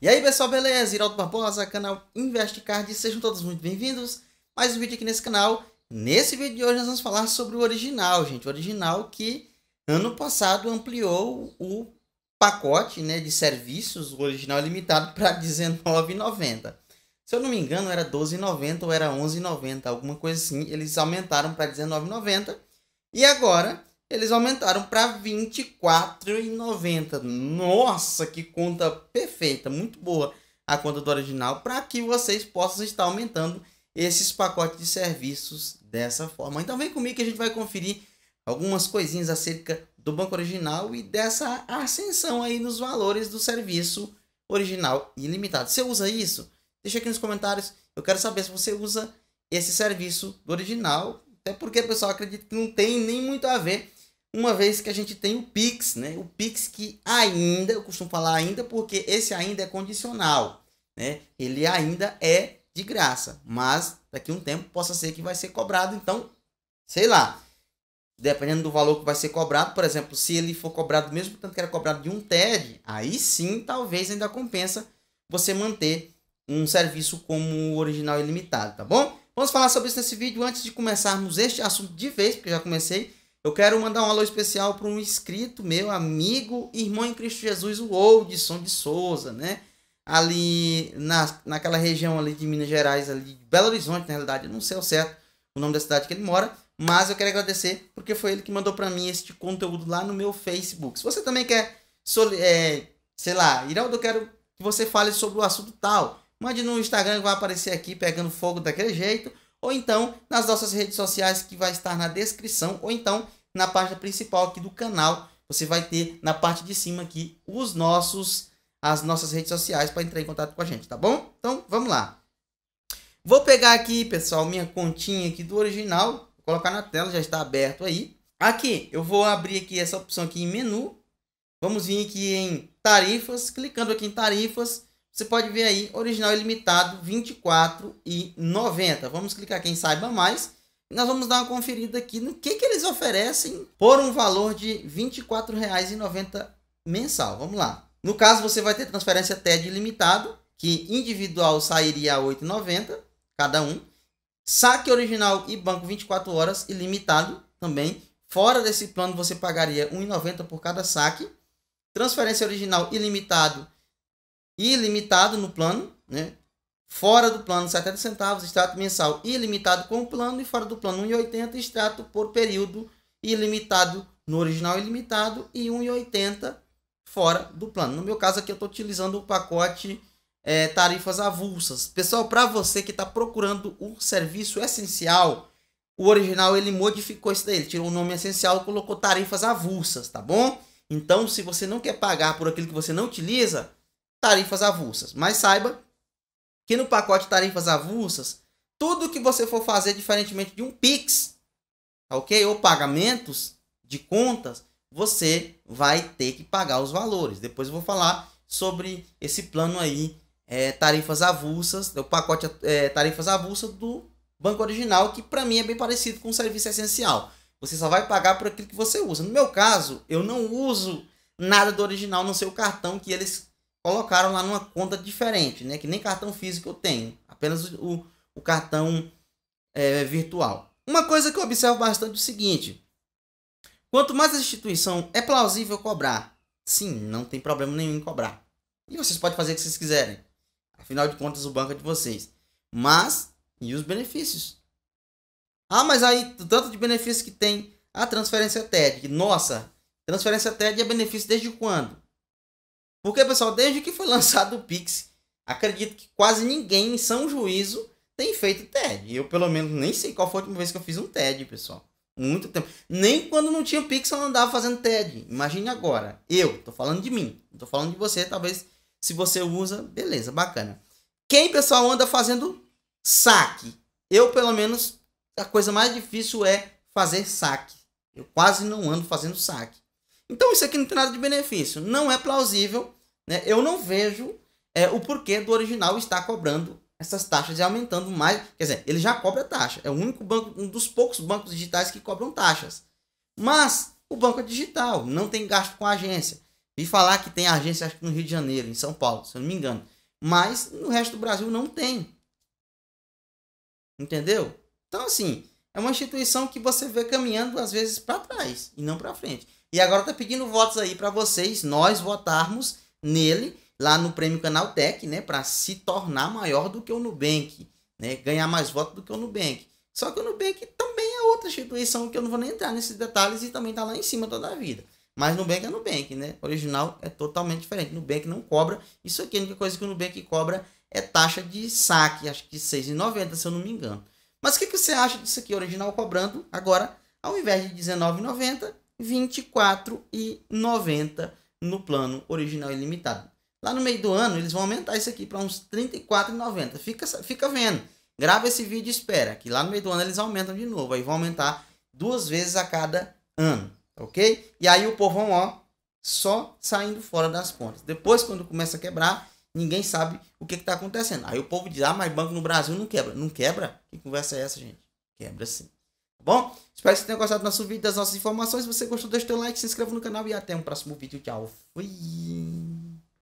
E aí pessoal, beleza? Hiraldo Barbosa, canal InvestCard, sejam todos muito bem-vindos. Mais um vídeo aqui nesse canal. Nesse vídeo de hoje nós vamos falar sobre o original, gente. O original que ano passado ampliou o pacote né, de serviços, o original é limitado, para R$19,90. Se eu não me engano era R$12,90 ou era R$11,90, alguma coisa assim. Eles aumentaram para R$19,90 e agora eles aumentaram para 24,90. Nossa, que conta perfeita, muito boa a conta do original, para que vocês possam estar aumentando esses pacotes de serviços dessa forma. Então vem comigo que a gente vai conferir algumas coisinhas acerca do banco original e dessa ascensão aí nos valores do serviço original ilimitado. Você usa isso? Deixa aqui nos comentários. Eu quero saber se você usa esse serviço do original. Até porque, pessoal, acredito que não tem nem muito a ver uma vez que a gente tem o Pix, né? O Pix que ainda, eu costumo falar ainda, porque esse ainda é condicional, né? Ele ainda é de graça, mas daqui a um tempo possa ser que vai ser cobrado, então, sei lá, dependendo do valor que vai ser cobrado, por exemplo, se ele for cobrado mesmo tanto que era cobrado de um TED, aí sim, talvez ainda compensa você manter um serviço como o original ilimitado, tá bom? Vamos falar sobre isso nesse vídeo antes de começarmos este assunto de vez, porque eu já comecei eu quero mandar um alô especial para um inscrito meu, amigo, irmão em Cristo Jesus, o Oldson de Souza, né? Ali na, naquela região ali de Minas Gerais, ali de Belo Horizonte, na realidade, não sei ao certo o nome da cidade que ele mora, mas eu quero agradecer porque foi ele que mandou para mim este conteúdo lá no meu Facebook. Se você também quer, é, sei lá, Iraldo, eu quero que você fale sobre o assunto tal, mande no Instagram que vai aparecer aqui pegando fogo daquele jeito ou então nas nossas redes sociais que vai estar na descrição, ou então na página principal aqui do canal, você vai ter na parte de cima aqui os nossos as nossas redes sociais para entrar em contato com a gente, tá bom? Então, vamos lá. Vou pegar aqui, pessoal, minha continha aqui do original, vou colocar na tela, já está aberto aí. Aqui, eu vou abrir aqui essa opção aqui em menu. Vamos vir aqui em tarifas, clicando aqui em tarifas, você pode ver aí, original ilimitado, R$ 24,90. Vamos clicar quem saiba mais. Nós vamos dar uma conferida aqui no que, que eles oferecem por um valor de R$ 24,90 mensal. Vamos lá. No caso, você vai ter transferência TED ilimitado, que individual sairia a 8,90 cada um. Saque original e banco 24 horas ilimitado também. Fora desse plano, você pagaria 1,90 por cada saque. Transferência original ilimitado ilimitado no plano, né? Fora do plano, 70 centavos, extrato mensal ilimitado com o plano e fora do plano 1,80, extrato por período ilimitado no original ilimitado e 1,80 fora do plano. No meu caso aqui eu estou utilizando o pacote é, tarifas avulsas. Pessoal, para você que está procurando um serviço essencial, o original ele modificou isso daí, ele tirou o nome essencial e colocou tarifas avulsas, tá bom? Então, se você não quer pagar por aquilo que você não utiliza, tarifas avulsas. Mas saiba que no pacote tarifas avulsas, tudo que você for fazer diferentemente de um Pix, tá ok? Ou pagamentos de contas, você vai ter que pagar os valores. Depois eu vou falar sobre esse plano aí, é, tarifas avulsas, o pacote é, tarifas avulsas do banco original, que para mim é bem parecido com o serviço essencial. Você só vai pagar por aquilo que você usa. No meu caso, eu não uso nada do original no seu cartão que eles colocaram lá numa conta diferente, né? Que nem cartão físico eu tenho, apenas o, o cartão é, virtual. Uma coisa que eu observo bastante é o seguinte: quanto mais a instituição é plausível cobrar, sim, não tem problema nenhum em cobrar. E vocês podem fazer o que vocês quiserem. Afinal de contas, o banco é de vocês. Mas, e os benefícios? Ah, mas aí, tanto de benefício que tem a transferência TED. Nossa, transferência TED é benefício desde quando? Porque, pessoal, desde que foi lançado o Pix, acredito que quase ninguém em São Juízo tem feito TED. Eu, pelo menos, nem sei qual foi a última vez que eu fiz um TED, pessoal. Muito tempo. Nem quando não tinha Pix eu não andava fazendo TED. Imagine agora. Eu, tô falando de mim. Não tô falando de você, talvez se você usa, beleza, bacana. Quem, pessoal, anda fazendo saque? Eu, pelo menos, a coisa mais difícil é fazer saque. Eu quase não ando fazendo saque. Então isso aqui não tem nada de benefício. Não é plausível né? Eu não vejo é, o porquê do original estar cobrando essas taxas e aumentando mais. Quer dizer, ele já cobra taxa. É o único banco, um dos poucos bancos digitais que cobram taxas. Mas o banco é digital, não tem gasto com agência. Vi falar que tem agência acho que no Rio de Janeiro, em São Paulo, se eu não me engano. Mas no resto do Brasil não tem. Entendeu? Então, assim, é uma instituição que você vê caminhando às vezes para trás e não para frente. E agora tá pedindo votos aí para vocês, nós votarmos nele lá no prêmio Canal Tech né, para se tornar maior do que o Nubank, né, ganhar mais votos do que o Nubank. Só que o Nubank também é outra instituição que eu não vou nem entrar nesses detalhes e também tá lá em cima toda a vida. Mas Nubank é Nubank, né? O original é totalmente diferente. Nubank não cobra. Isso aqui, a única coisa que o Nubank cobra é taxa de saque, acho que 6,90, se eu não me engano. Mas o que, que você acha disso aqui? original cobrando agora, ao invés de R$19,90, R$24,90? no plano original ilimitado. Lá no meio do ano, eles vão aumentar isso aqui para uns R$ 34,90. Fica, fica vendo. Grava esse vídeo e espera, que lá no meio do ano eles aumentam de novo. Aí vão aumentar duas vezes a cada ano, ok? E aí o povão, ó, só saindo fora das pontas. Depois, quando começa a quebrar, ninguém sabe o que está acontecendo. Aí o povo diz, ah, mas banco no Brasil não quebra. Não quebra? Que conversa é essa, gente? Quebra sim bom? Espero que você tenha gostado do nosso vídeo, das nossas informações. Se você gostou, deixa o seu like, se inscreva no canal e até um próximo vídeo. Tchau. Fui.